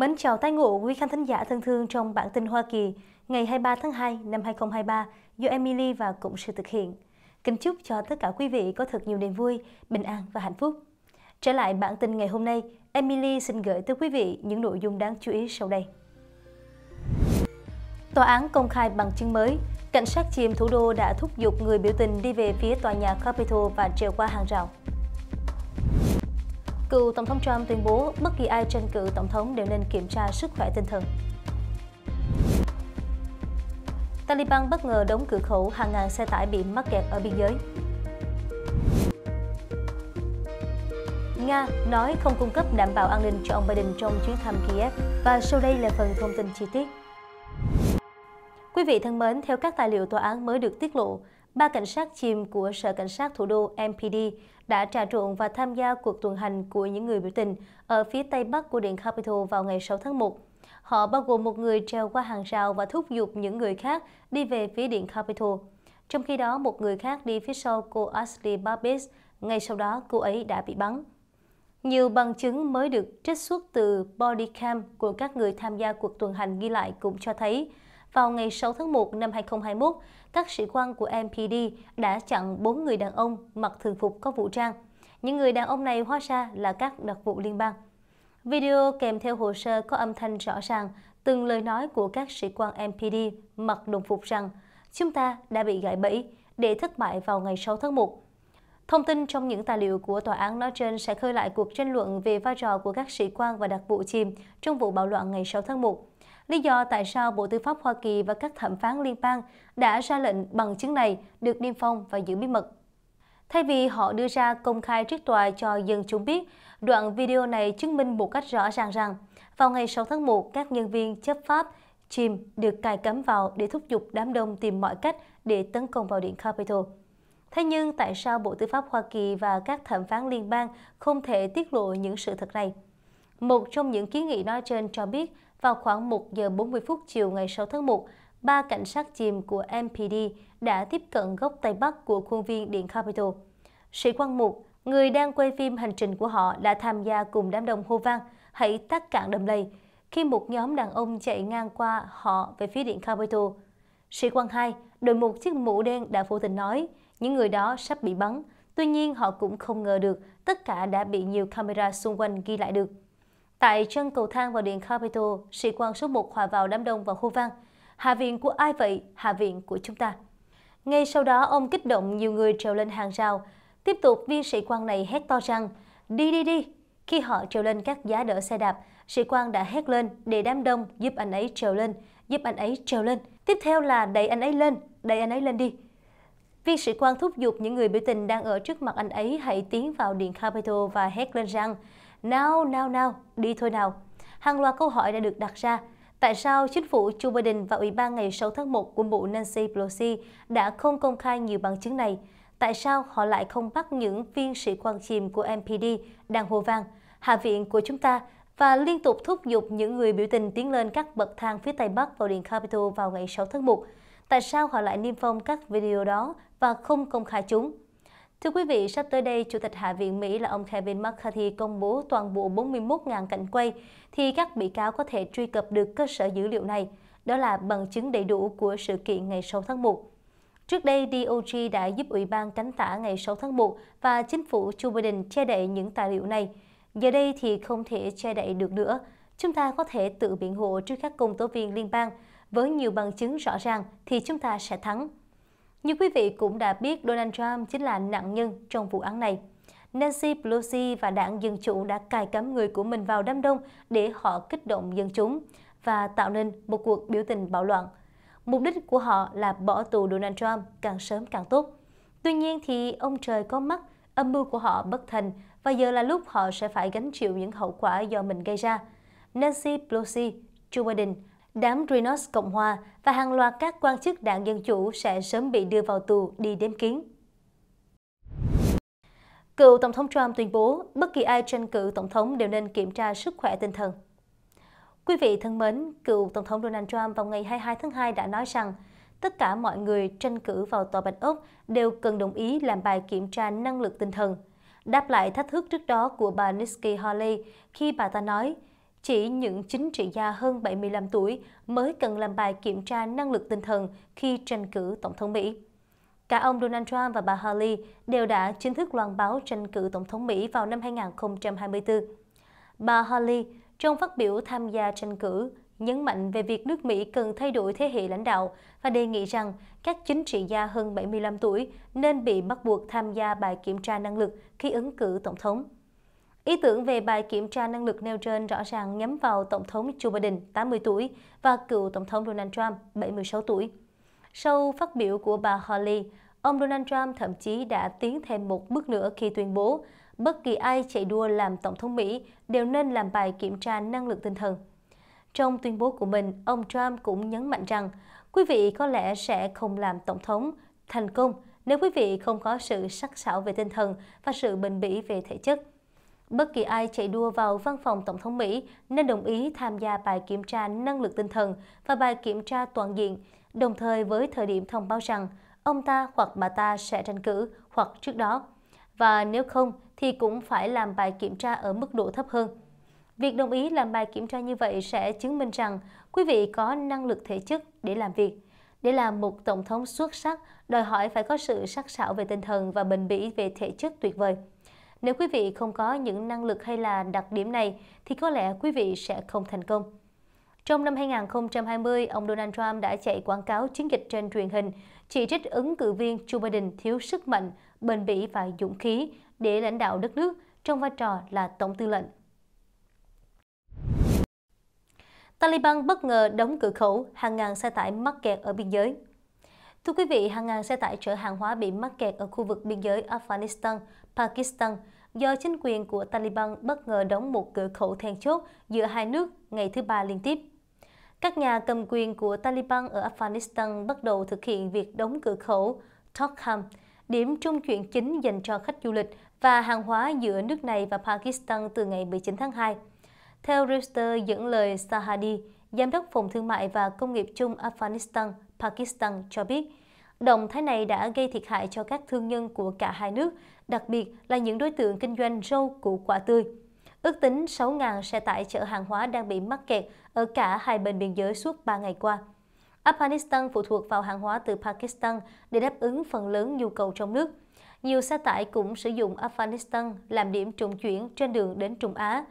Mến chào tái ngộ quý khán thính giả thân thương trong bản tin Hoa Kỳ ngày 23 tháng 2 năm 2023 do Emily và Cộng sự thực hiện. Kính chúc cho tất cả quý vị có thật nhiều niềm vui, bình an và hạnh phúc. Trở lại bản tin ngày hôm nay, Emily xin gửi tới quý vị những nội dung đáng chú ý sau đây. Tòa án công khai bằng chứng mới, cảnh sát chìm thủ đô đã thúc giục người biểu tình đi về phía tòa nhà Capitol và trèo qua hàng rào cựu Tổng thống Trump tuyên bố bất kỳ ai tranh cử Tổng thống đều nên kiểm tra sức khỏe tinh thần. Taliban bất ngờ đóng cửa khẩu hàng ngàn xe tải bị mắc kẹt ở biên giới. Nga nói không cung cấp đảm bảo an ninh cho ông Biden trong chuyến thăm Kiev. Và sau đây là phần thông tin chi tiết. Quý vị thân mến, theo các tài liệu tòa án mới được tiết lộ, ba cảnh sát chìm của Sở Cảnh sát Thủ đô MPD đã trà trộn và tham gia cuộc tuần hành của những người biểu tình ở phía tây bắc của điện Capitol vào ngày 6 tháng 1. Họ bao gồm một người treo qua hàng rào và thúc giục những người khác đi về phía điện Capitol. Trong khi đó, một người khác đi phía sau cô Ashley Babbitt, ngay sau đó cô ấy đã bị bắn. Nhiều bằng chứng mới được trích xuất từ body cam của các người tham gia cuộc tuần hành ghi lại cũng cho thấy vào ngày 6 tháng 1 năm 2021, các sĩ quan của MPD đã chặn 4 người đàn ông mặc thường phục có vũ trang. Những người đàn ông này hóa ra là các đặc vụ liên bang. Video kèm theo hồ sơ có âm thanh rõ ràng, từng lời nói của các sĩ quan MPD mặc đồng phục rằng chúng ta đã bị gãy bẫy để thất bại vào ngày 6 tháng 1. Thông tin trong những tài liệu của tòa án nói trên sẽ khơi lại cuộc tranh luận về vai trò của các sĩ quan và đặc vụ chìm trong vụ bạo loạn ngày 6 tháng 1. Lý do tại sao Bộ Tư pháp Hoa Kỳ và các thẩm phán liên bang đã ra lệnh bằng chứng này được niêm phong và giữ bí mật. Thay vì họ đưa ra công khai trước tòa cho dân chúng biết, đoạn video này chứng minh một cách rõ ràng rằng vào ngày 6 tháng 1, các nhân viên chấp pháp chìm được cài cắm vào để thúc giục đám đông tìm mọi cách để tấn công vào điện Capitol. Thế nhưng tại sao Bộ Tư pháp Hoa Kỳ và các thẩm phán liên bang không thể tiết lộ những sự thật này? Một trong những kiến nghị nói trên cho biết vào khoảng 1 giờ 40 phút chiều ngày 6 tháng 1, ba cảnh sát chìm của MPD đã tiếp cận góc Tây Bắc của khuôn viên Điện Capitol. Sĩ quan Mục, người đang quay phim hành trình của họ đã tham gia cùng đám đông hô vang, hãy tắt cạn đầm lầy, khi một nhóm đàn ông chạy ngang qua họ về phía Điện Capitol. Sĩ quan 2 đội một chiếc mũ đen đã vô tình nói những người đó sắp bị bắn. Tuy nhiên họ cũng không ngờ được tất cả đã bị nhiều camera xung quanh ghi lại được. Tại chân cầu thang vào điện Capitol, sĩ quan số 1 hòa vào đám đông và hô vang, Hạ viện của ai vậy? Hạ viện của chúng ta. Ngay sau đó, ông kích động nhiều người trèo lên hàng rào. Tiếp tục, viên sĩ quan này hét to rằng, đi đi đi. Khi họ trèo lên các giá đỡ xe đạp, sĩ quan đã hét lên để đám đông giúp anh ấy trèo lên, giúp anh ấy trèo lên. Tiếp theo là đẩy anh ấy lên, đẩy anh ấy lên đi. Viên sĩ quan thúc giục những người biểu tình đang ở trước mặt anh ấy hãy tiến vào điện Capitol và hét lên rằng nào, nào, nào, đi thôi nào. Hàng loạt câu hỏi đã được đặt ra. Tại sao chính phủ Joe Biden và Ủy ban ngày 6 tháng 1 của Bộ Nancy Pelosi đã không công khai nhiều bằng chứng này? Tại sao họ lại không bắt những viên sĩ quan chìm của MPD đang hô vang, Hạ viện của chúng ta và liên tục thúc giục những người biểu tình tiến lên các bậc thang phía Tây Bắc vào điện Capitol vào ngày 6 tháng 1? Tại sao họ lại niêm phong các video đó và không công khai chúng? Thưa quý vị, sắp tới đây, Chủ tịch Hạ viện Mỹ là ông Kevin McCarthy công bố toàn bộ 41.000 cảnh quay, thì các bị cáo có thể truy cập được cơ sở dữ liệu này. Đó là bằng chứng đầy đủ của sự kiện ngày 6 tháng 1. Trước đây, DOJ đã giúp Ủy ban cánh tả ngày 6 tháng 1 và chính phủ Joe Biden che đậy những tài liệu này. Giờ đây thì không thể che đậy được nữa. Chúng ta có thể tự biện hộ trước các công tố viên liên bang. Với nhiều bằng chứng rõ ràng thì chúng ta sẽ thắng. Như quý vị cũng đã biết, Donald Trump chính là nạn nhân trong vụ án này. Nancy Pelosi và đảng Dân Chủ đã cài cắm người của mình vào đám đông để họ kích động dân chúng và tạo nên một cuộc biểu tình bạo loạn. Mục đích của họ là bỏ tù Donald Trump càng sớm càng tốt. Tuy nhiên thì ông trời có mắt, âm mưu của họ bất thành và giờ là lúc họ sẽ phải gánh chịu những hậu quả do mình gây ra. Nancy Pelosi, Joe Biden đám Rhinos Cộng Hòa và hàng loạt các quan chức đảng Dân Chủ sẽ sớm bị đưa vào tù đi đếm kiến. Cựu Tổng thống Trump tuyên bố bất kỳ ai tranh cử Tổng thống đều nên kiểm tra sức khỏe tinh thần. Quý vị thân mến, cựu Tổng thống Donald Trump vào ngày 22 tháng 2 đã nói rằng tất cả mọi người tranh cử vào Tòa Bạch Ốc đều cần đồng ý làm bài kiểm tra năng lực tinh thần. Đáp lại thách thức trước đó của bà Nikki Haley khi bà ta nói chỉ những chính trị gia hơn 75 tuổi mới cần làm bài kiểm tra năng lực tinh thần khi tranh cử Tổng thống Mỹ. Cả ông Donald Trump và bà Haley đều đã chính thức loan báo tranh cử Tổng thống Mỹ vào năm 2024. Bà Haley, trong phát biểu tham gia tranh cử, nhấn mạnh về việc nước Mỹ cần thay đổi thế hệ lãnh đạo và đề nghị rằng các chính trị gia hơn 75 tuổi nên bị bắt buộc tham gia bài kiểm tra năng lực khi ứng cử Tổng thống. Ý tưởng về bài kiểm tra năng lực nêu trên rõ ràng nhắm vào Tổng thống Joe Biden, 80 tuổi, và cựu Tổng thống Donald Trump, 76 tuổi. Sau phát biểu của bà Holly, ông Donald Trump thậm chí đã tiến thêm một bước nữa khi tuyên bố bất kỳ ai chạy đua làm Tổng thống Mỹ đều nên làm bài kiểm tra năng lực tinh thần. Trong tuyên bố của mình, ông Trump cũng nhấn mạnh rằng quý vị có lẽ sẽ không làm Tổng thống thành công nếu quý vị không có sự sắc sảo về tinh thần và sự bình bỉ về thể chất bất kỳ ai chạy đua vào văn phòng Tổng thống Mỹ nên đồng ý tham gia bài kiểm tra năng lực tinh thần và bài kiểm tra toàn diện, đồng thời với thời điểm thông báo rằng ông ta hoặc bà ta sẽ tranh cử hoặc trước đó. Và nếu không thì cũng phải làm bài kiểm tra ở mức độ thấp hơn. Việc đồng ý làm bài kiểm tra như vậy sẽ chứng minh rằng quý vị có năng lực thể chất để làm việc. Để làm một tổng thống xuất sắc, đòi hỏi phải có sự sắc sảo về tinh thần và bền bỉ về thể chất tuyệt vời. Nếu quý vị không có những năng lực hay là đặc điểm này thì có lẽ quý vị sẽ không thành công. Trong năm 2020, ông Donald Trump đã chạy quảng cáo chiến dịch trên truyền hình, chỉ trích ứng cử viên Joe Biden thiếu sức mạnh, bền bỉ và dũng khí để lãnh đạo đất nước trong vai trò là tổng tư lệnh. Taliban bất ngờ đóng cửa khẩu hàng ngàn xe tải mắc kẹt ở biên giới. Thưa quý vị, hàng ngàn xe tải chở hàng hóa bị mắc kẹt ở khu vực biên giới Afghanistan, Pakistan do chính quyền của Taliban bất ngờ đóng một cửa khẩu then chốt giữa hai nước ngày thứ ba liên tiếp. Các nhà cầm quyền của Taliban ở Afghanistan bắt đầu thực hiện việc đóng cửa khẩu Tokham, điểm trung chuyển chính dành cho khách du lịch và hàng hóa giữa nước này và Pakistan từ ngày 19 tháng 2. Theo Reuters dẫn lời Sahadi, Giám đốc Phòng Thương mại và Công nghiệp chung Afghanistan, Pakistan cho biết, động thái này đã gây thiệt hại cho các thương nhân của cả hai nước, đặc biệt là những đối tượng kinh doanh rau củ quả tươi. Ước tính 6.000 xe tải chở hàng hóa đang bị mắc kẹt ở cả hai bên biên giới suốt 3 ngày qua. Afghanistan phụ thuộc vào hàng hóa từ Pakistan để đáp ứng phần lớn nhu cầu trong nước. Nhiều xe tải cũng sử dụng Afghanistan làm điểm trung chuyển trên đường đến Trung Á.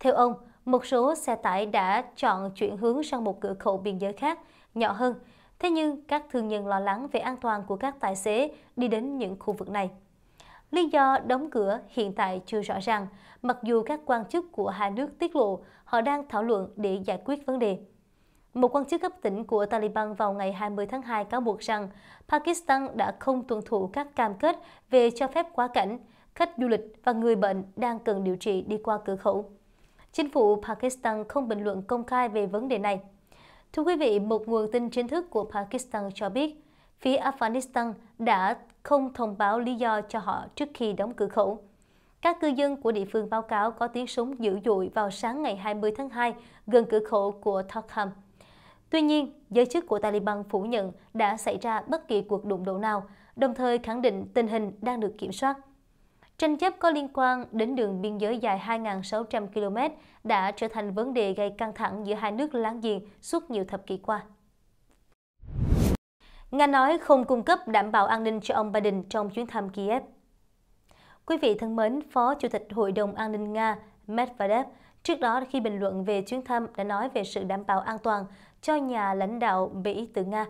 Theo ông, một số xe tải đã chọn chuyển hướng sang một cửa khẩu biên giới khác, nhỏ hơn. Thế nhưng các thương nhân lo lắng về an toàn của các tài xế đi đến những khu vực này. Lý do đóng cửa hiện tại chưa rõ ràng, mặc dù các quan chức của hai nước tiết lộ họ đang thảo luận để giải quyết vấn đề. Một quan chức cấp tỉnh của Taliban vào ngày 20 tháng 2 cáo buộc rằng Pakistan đã không tuân thủ các cam kết về cho phép quá cảnh, khách du lịch và người bệnh đang cần điều trị đi qua cửa khẩu. Chính phủ Pakistan không bình luận công khai về vấn đề này. Thưa quý vị, một nguồn tin chính thức của Pakistan cho biết, phía Afghanistan đã không thông báo lý do cho họ trước khi đóng cửa khẩu. Các cư dân của địa phương báo cáo có tiếng súng dữ dội vào sáng ngày 20 tháng 2 gần cửa khẩu của Tokham. Tuy nhiên, giới chức của Taliban phủ nhận đã xảy ra bất kỳ cuộc đụng độ nào, đồng thời khẳng định tình hình đang được kiểm soát. Tranh chấp có liên quan đến đường biên giới dài 2.600 km đã trở thành vấn đề gây căng thẳng giữa hai nước láng giềng suốt nhiều thập kỷ qua. Nga nói không cung cấp đảm bảo an ninh cho ông Biden trong chuyến thăm Kiev. Quý vị thân mến, Phó Chủ tịch Hội đồng An ninh Nga Medvedev trước đó khi bình luận về chuyến thăm đã nói về sự đảm bảo an toàn cho nhà lãnh đạo Mỹ từ Nga.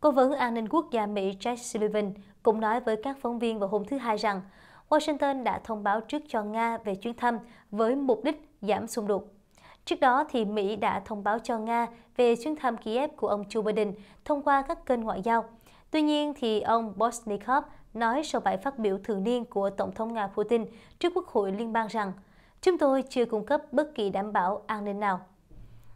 Cố vấn an ninh quốc gia Mỹ Jake Sullivan cũng nói với các phóng viên vào hôm thứ Hai rằng Washington đã thông báo trước cho Nga về chuyến thăm với mục đích giảm xung đột. Trước đó, thì Mỹ đã thông báo cho Nga về chuyến thăm Kiev của ông Joe Biden thông qua các kênh ngoại giao. Tuy nhiên, thì ông Bosnikov nói sau bài phát biểu thường niên của Tổng thống Nga Putin trước Quốc hội Liên bang rằng chúng tôi chưa cung cấp bất kỳ đảm bảo an ninh nào.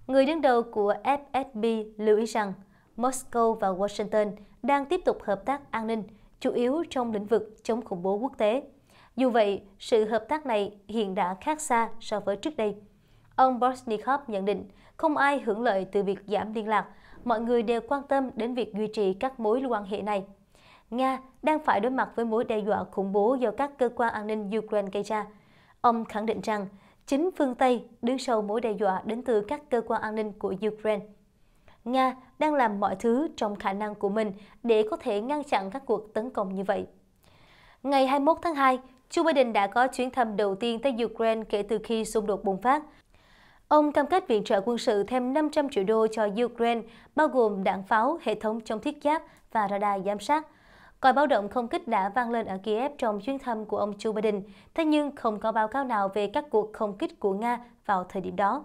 Người đứng đầu của FSB lưu ý rằng Moscow và Washington đang tiếp tục hợp tác an ninh, chủ yếu trong lĩnh vực chống khủng bố quốc tế. Dù vậy, sự hợp tác này hiện đã khác xa so với trước đây. Ông Borsnikov nhận định, không ai hưởng lợi từ việc giảm liên lạc, mọi người đều quan tâm đến việc duy trì các mối quan hệ này. Nga đang phải đối mặt với mối đe dọa khủng bố do các cơ quan an ninh Ukraine gây ra. Ông khẳng định rằng chính phương Tây đứng sau mối đe dọa đến từ các cơ quan an ninh của Ukraine. Nga đang làm mọi thứ trong khả năng của mình để có thể ngăn chặn các cuộc tấn công như vậy. Ngày 21 tháng 2, Joe Biden đã có chuyến thăm đầu tiên tới Ukraine kể từ khi xung đột bùng phát. Ông cam kết viện trợ quân sự thêm 500 triệu đô cho Ukraine, bao gồm đạn pháo, hệ thống chống thiết giáp và radar giám sát. Còi báo động không kích đã vang lên ở Kiev trong chuyến thăm của ông Joe Biden, thế nhưng không có báo cáo nào về các cuộc không kích của Nga vào thời điểm đó.